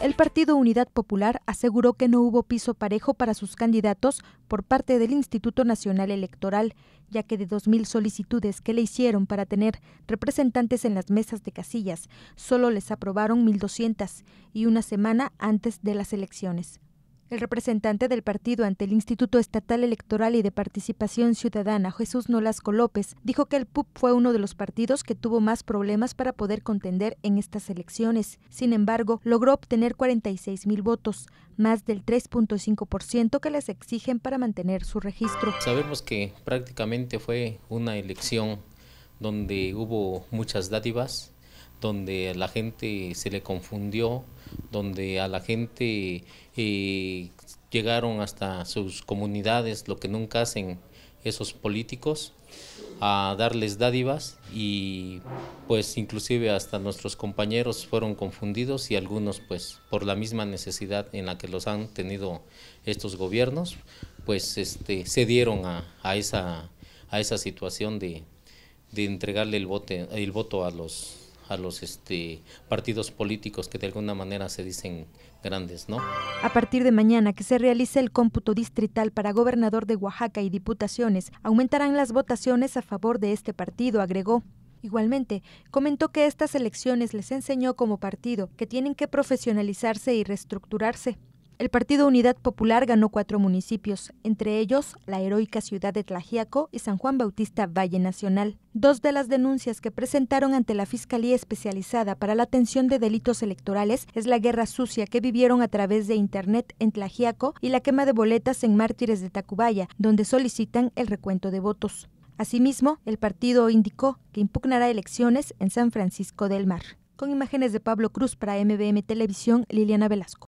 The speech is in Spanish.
El partido Unidad Popular aseguró que no hubo piso parejo para sus candidatos por parte del Instituto Nacional Electoral, ya que de 2.000 solicitudes que le hicieron para tener representantes en las mesas de casillas, solo les aprobaron 1.200 y una semana antes de las elecciones. El representante del partido ante el Instituto Estatal Electoral y de Participación Ciudadana, Jesús Nolasco López, dijo que el PUP fue uno de los partidos que tuvo más problemas para poder contender en estas elecciones. Sin embargo, logró obtener 46 mil votos, más del 3.5% que les exigen para mantener su registro. Sabemos que prácticamente fue una elección donde hubo muchas dádivas, donde la gente se le confundió donde a la gente llegaron hasta sus comunidades, lo que nunca hacen esos políticos, a darles dádivas y pues inclusive hasta nuestros compañeros fueron confundidos y algunos pues por la misma necesidad en la que los han tenido estos gobiernos, pues este, cedieron a, esa, situación de, entregarle el, el voto a los a los este, partidos políticos que de alguna manera se dicen grandes, ¿no? A partir de mañana que se realice el cómputo distrital para gobernador de Oaxaca y diputaciones, aumentarán las votaciones a favor de este partido, agregó. Igualmente, comentó que estas elecciones les enseñó como partido que tienen que profesionalizarse y reestructurarse. El partido Unidad Popular ganó cuatro municipios, entre ellos la heroica ciudad de Tlajiaco y San Juan Bautista Valle Nacional. Dos de las denuncias que presentaron ante la Fiscalía Especializada para la Atención de Delitos Electorales es la guerra sucia que vivieron a través de Internet en Tlajiaco y la quema de boletas en Mártires de Tacubaya, donde solicitan el recuento de votos. Asimismo, el partido indicó que impugnará elecciones en San Francisco del Mar. Con imágenes de Pablo Cruz para MBM Televisión, Liliana Velasco.